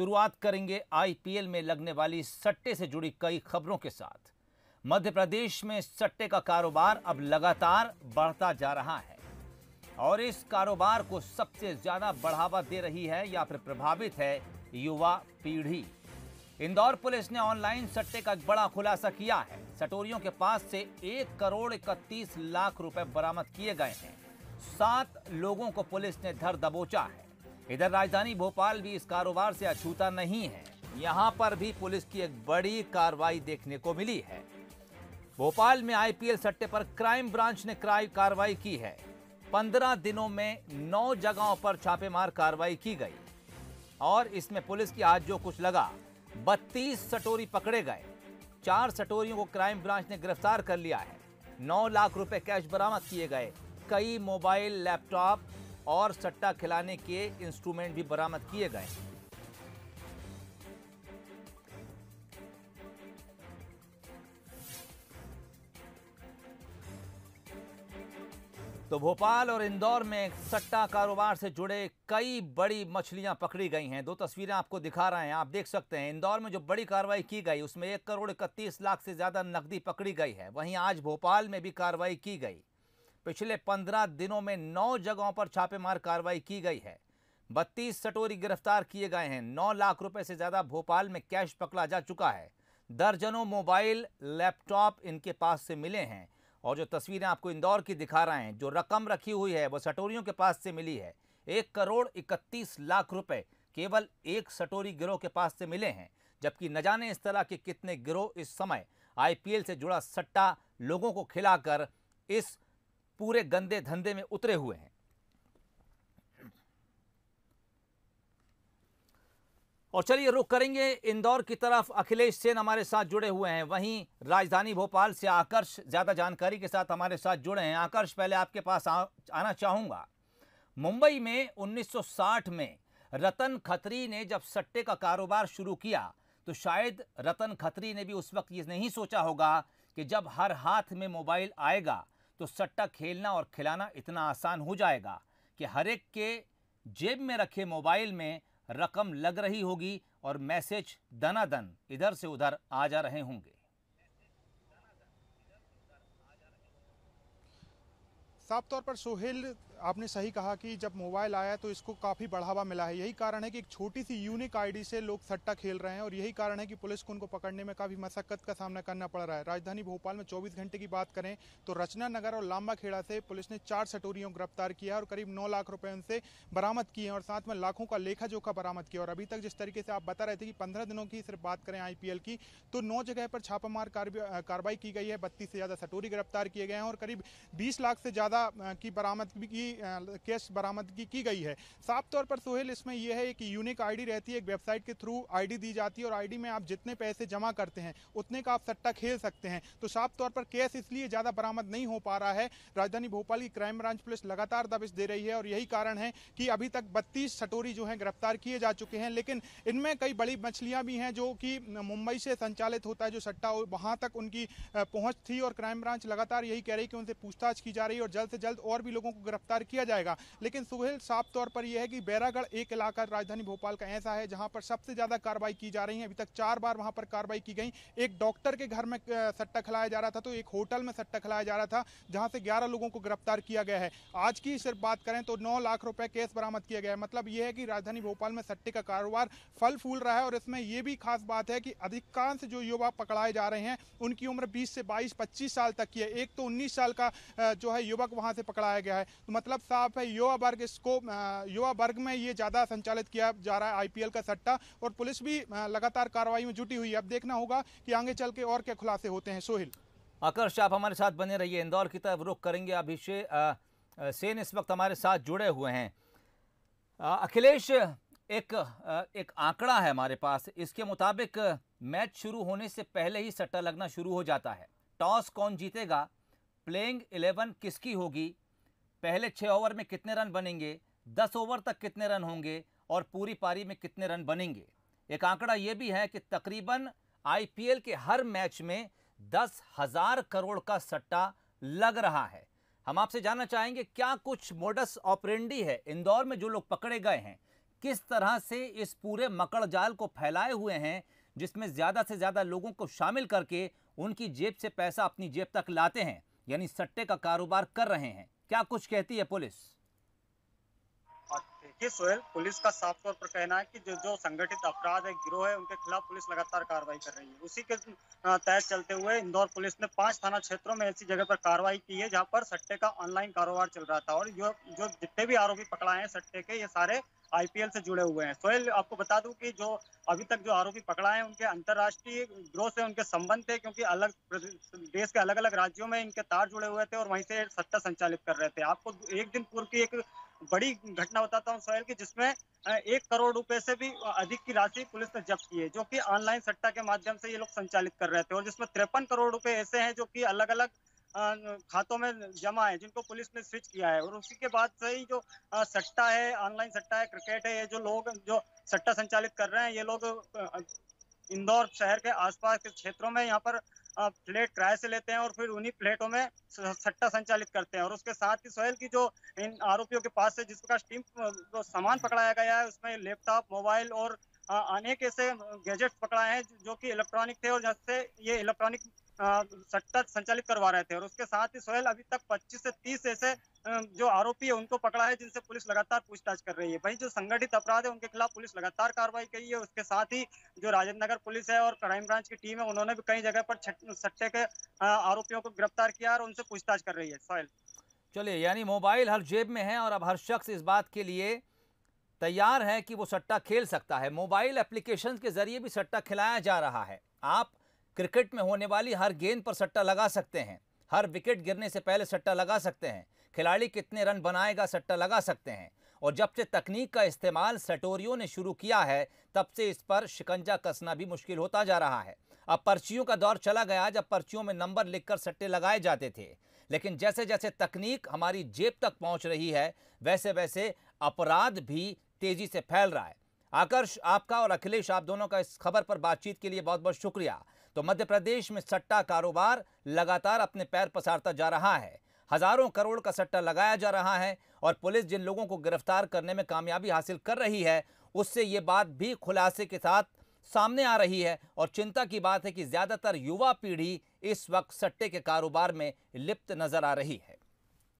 शुरुआत करेंगे आईपीएल में लगने वाली सट्टे से जुड़ी कई खबरों के साथ मध्य प्रदेश में सट्टे का कारोबार अब लगातार बढ़ता जा रहा है और इस कारोबार को सबसे ज्यादा बढ़ावा दे रही है या फिर प्रभावित है युवा पीढ़ी इंदौर पुलिस ने ऑनलाइन सट्टे का एक बड़ा खुलासा किया है सटोरियों के पास से एक करोड़ इकतीस लाख रुपए बरामद किए गए हैं सात लोगों को पुलिस ने धर दबोचा है इधर राजधानी भोपाल भी इस कारोबार से अछूता नहीं है यहाँ पर भी पुलिस की एक बड़ी कार्रवाई देखने को मिली है भोपाल में आईपीएल सट्टे पर क्राइम ब्रांच ने कार्रवाई की है पंद्रह दिनों में नौ जगहों पर छापेमार कार्रवाई की गई और इसमें पुलिस की आज जो कुछ लगा बत्तीस सटोरी पकड़े गए चार सटोरियों को क्राइम ब्रांच ने गिरफ्तार कर लिया है नौ लाख रुपए कैश बरामद किए गए कई मोबाइल लैपटॉप और सट्टा खिलाने के इंस्ट्रूमेंट भी बरामद किए गए तो भोपाल और इंदौर में सट्टा कारोबार से जुड़े कई बड़ी मछलियां पकड़ी गई हैं दो तस्वीरें आपको दिखा रहे हैं आप देख सकते हैं इंदौर में जो बड़ी कार्रवाई की गई उसमें एक करोड़ इकतीस लाख से ज़्यादा नकदी पकड़ी गई है वहीं आज भोपाल में भी कार्रवाई की गई पिछले पंद्रह दिनों में नौ जगहों पर छापेमार कार्रवाई की गई है बत्तीस सटोरी गिरफ्तार किए गए हैं नौ लाख रुपए से ज्यादा भोपाल में कैश पकड़ा जा चुका है दर्जनों मोबाइल लैपटॉप इनके पास से मिले हैं और जो तस्वीरें आपको इंदौर की दिखा रहे हैं जो रकम रखी हुई है वो सटोरियों के पास से मिली है एक करोड़ इकतीस लाख रुपए केवल एक सटोरी गिरोह के पास से मिले हैं जबकि न जाने इस तरह के कितने गिरोह इस समय आईपीएल से जुड़ा सट्टा लोगों को खिलाकर इस पूरे गंदे धंधे में उतरे हुए हैं और चलिए रुख करेंगे इंदौर की तरफ अखिलेश सेन हमारे साथ जुड़े हुए हैं वहीं राजधानी भोपाल से आकर्ष ज़्यादा जानकारी के साथ हमारे साथ जुड़े हैं आकर्ष पहले आपके पास आ, आना चाहूंगा मुंबई में 1960 में रतन खत्री ने जब सट्टे का कारोबार शुरू किया तो शायद रतन खत्री ने भी उस वक्त ये नहीं सोचा होगा कि जब हर हाथ में मोबाइल आएगा तो सट्टा खेलना और खिलाना इतना आसान हो जाएगा कि हर एक के जेब में रखे मोबाइल में रकम लग रही होगी और मैसेज दनादन इधर से उधर आ जा रहे होंगे साफ तौर पर सोहेल आपने सही कहा कि जब मोबाइल आया तो इसको काफ़ी बढ़ावा मिला है यही कारण है कि एक छोटी सी यूनिक आईडी से लोग सट्टा खेल रहे हैं और यही कारण है कि पुलिस को उनको पकड़ने में काफ़ी मशक्कत का सामना करना पड़ रहा है राजधानी भोपाल में 24 घंटे की बात करें तो रचना नगर और लांबा खेड़ा से पुलिस ने चार सटोरियों को गिरफ्तार किया और करीब नौ लाख रुपये उनसे बरामद किए और साथ में लाखों का लेखा जोखा बरामद किया और अभी तक जिस तरीके से आप बता रहे थे कि पंद्रह दिनों की सिर्फ बात करें आई की तो नौ जगह पर छापामार कार्रवाई की गई है बत्तीस से ज़्यादा सटोरी गिरफ्तार किए गए हैं और करीब बीस लाख से ज़्यादा की बरामद भी की की कैश बरामदगी की गई है साफ तौर पर सोहेल इसमें यह है कि यूनिक आईडी रहती है एक वेबसाइट के थ्रू आईडी दी जाती है और आईडी में आप जितने पैसे जमा करते हैं उतने का आप सट्टा खेल सकते हैं तो साफ तौर पर कैश इसलिए ज़्यादा बरामद नहीं हो पा रहा है राजधानी भोपाल की क्राइम ब्रांच पुलिस लगातार दबिश दे रही है और यही कारण है कि अभी तक बत्तीस सटोरी जो हैं गिरफ्तार किए जा चुके हैं लेकिन इनमें कई बड़ी मछलियाँ भी हैं जो कि मुंबई से संचालित होता है जो सट्टा वहाँ तक उनकी पहुँच थी और क्राइम ब्रांच लगातार यही कह रही है कि उनसे पूछताछ की जा रही है और जल्द से जल्द और भी लोगों को गिरफ्तार गिरफ्तार किया जाएगा लेकिन सुहेल साफ तौर पर यह है कि बैरागढ़ एक इलाका राजधानी भोपाल का ऐसा है जहां पर सबसे ज्यादा कार्रवाई की जा रही है अभी तक चार बार वहां पर कार्रवाई की गई एक डॉक्टर के घर में सट्टा खिलाया जा रहा था तो एक होटल में सट्टा खिलाया जा रहा था जहां से ग्यारह लोगों को गिरफ्तार किया गया है आज की सिर्फ बात करें तो नौ लाख रुपए केस बरामद किया गया है मतलब यह है कि राजधानी भोपाल में सट्टे का कारोबार फल फूल रहा है और इसमें यह भी खास बात है कि अधिकांश जो युवा पकड़ाए जा रहे हैं उनकी उम्र बीस से बाईस पच्चीस साल तक की है एक तो उन्नीस साल का जो है युवक वहां से पकड़ाया गया है तो मतलब मतलब साफ है युवा वर्ग इसको युवा वर्ग में ये ज़्यादा संचालित किया जा रहा है आईपीएल का सट्टा और पुलिस भी लगातार कार्रवाई में जुटी हुई है अब देखना होगा कि आगे चल के और क्या खुलासे होते हैं सोहिल आकर्ष आप हमारे साथ बने रहिए इंदौर की तरफ रुख करेंगे अभिषेक सेन इस वक्त हमारे साथ जुड़े हुए हैं अखिलेश एक एक आंकड़ा है हमारे पास इसके मुताबिक मैच शुरू होने से पहले ही सट्टा लगना शुरू हो जाता है टॉस कौन जीतेगा प्लेइंग 11 किसकी होगी पहले छः ओवर में कितने रन बनेंगे दस ओवर तक कितने रन होंगे और पूरी पारी में कितने रन बनेंगे एक आंकड़ा ये भी है कि तकरीबन आईपीएल के हर मैच में दस हज़ार करोड़ का सट्टा लग रहा है हम आपसे जानना चाहेंगे क्या कुछ मोडस ऑपरेंडी है इंदौर में जो लोग पकड़े गए हैं किस तरह से इस पूरे मकड़ जाल को फैलाए हुए हैं जिसमें ज़्यादा से ज़्यादा लोगों को शामिल करके उनकी जेब से पैसा अपनी जेब तक लाते हैं यानी सट्टे का कारोबार कर रहे हैं क्या कुछ कहती है पुलिस देखिए सोहेल पुलिस का साफ तौर पर कहना है कि जो जो संगठित अपराध है गिरोह है उनके खिलाफ पुलिस लगातार कार्रवाई कर रही है उसी के तहत चलते हुए इंदौर पुलिस ने पांच थाना क्षेत्रों में ऐसी जगह पर कार्रवाई की है जहां पर सट्टे का ऑनलाइन कारोबार चल रहा था और जो जो जितने भी आरोपी पकड़ाए हैं सट्टे के ये सारे आईपीएल से जुड़े हुए हैं सोहेल आपको बता दूं कि जो अभी तक जो आरोपी पकड़ा है उनके अंतर्राष्ट्रीय ग्रोह से उनके संबंध थे क्योंकि अलग देश के अलग अलग राज्यों में इनके तार जुड़े हुए थे और वहीं से सत्ता संचालित कर रहे थे आपको एक दिन पूर्व की एक बड़ी घटना बताता हूँ सोहेल की जिसमें एक करोड़ रुपए से भी अधिक की राशि पुलिस ने जब्त की है जो कि ऑनलाइन सट्टा के माध्यम से ये लोग संचालित कर रहे थे और जिसमें तिरपन करोड़ रुपए ऐसे हैं जो कि अलग अलग खातों में जमा है जिनको पुलिस ने स्विच किया है और उसी के बाद से ही जो सट्टा है ऑनलाइन सट्टा है क्रिकेट है ये जो लोग जो सट्टा संचालित कर रहे हैं ये लोग इंदौर शहर के आसपास के क्षेत्रों में यहाँ पर प्लेट किराए से लेते हैं और फिर उन्हीं प्लेटों में सट्टा संचालित करते हैं और उसके साथ ही सोहेल की जो इन आरोपियों के पास से जिस प्रकार टीम जो सामान पकड़ाया गया है उसमें लैपटॉप मोबाइल और अनेक ऐसे गैजेट पकड़ाए हैं जो कि इलेक्ट्रॉनिक थे और जैसे ये इलेक्ट्रॉनिक सट्टा संचालित करवा रहे थे और उसके साथ ही सोहेल अभी तक 25 से 30 ऐसे जो आरोपी है उनको पकड़ा है जिनसे पुलिस लगातार पूछताछ कर रही है वहीं जो संगठित अपराध है उनके खिलाफ पुलिस लगातार कार्रवाई की है उसके साथ ही जो राजेंद्र नगर पुलिस है और क्राइम ब्रांच की टीम है उन्होंने भी कई जगह पर सट्टे के आरोपियों को गिरफ्तार किया और उनसे पूछताछ कर रही है सोहेल चलिए यानी मोबाइल हर जेब में है और अब हर शख्स इस बात के लिए तैयार है कि वो सट्टा खेल सकता है मोबाइल एप्लीकेशन के जरिए भी सट्टा खिलाया जा रहा है आप क्रिकेट में होने वाली हर गेंद पर सट्टा लगा सकते हैं हर विकेट गिरने से पहले सट्टा लगा सकते हैं खिलाड़ी कितने रन बनाएगा सट्टा लगा सकते हैं और जब से तकनीक का इस्तेमाल सटोरियो ने शुरू किया है तब से इस पर शिकंजा कसना भी मुश्किल होता जा रहा है अब पर्चियों का दौर चला गया जब पर्चियों में नंबर लिखकर सट्टे लगाए जाते थे लेकिन जैसे जैसे तकनीक हमारी जेब तक पहुंच रही है वैसे वैसे अपराध भी तेजी से फैल रहा है आकर्ष आपका और अखिलेश आप दोनों का इस खबर पर बातचीत के लिए बहुत बहुत शुक्रिया तो मध्य प्रदेश में सट्टा कारोबार लगातार अपने पैर पसारता जा रहा है हजारों करोड़ का सट्टा लगाया जा रहा है और पुलिस जिन लोगों को गिरफ्तार करने में कामयाबी हासिल कर रही है उससे ये बात भी खुलासे के साथ सामने आ रही है और चिंता की बात है कि ज़्यादातर युवा पीढ़ी इस वक्त सट्टे के कारोबार में लिप्त नज़र आ रही है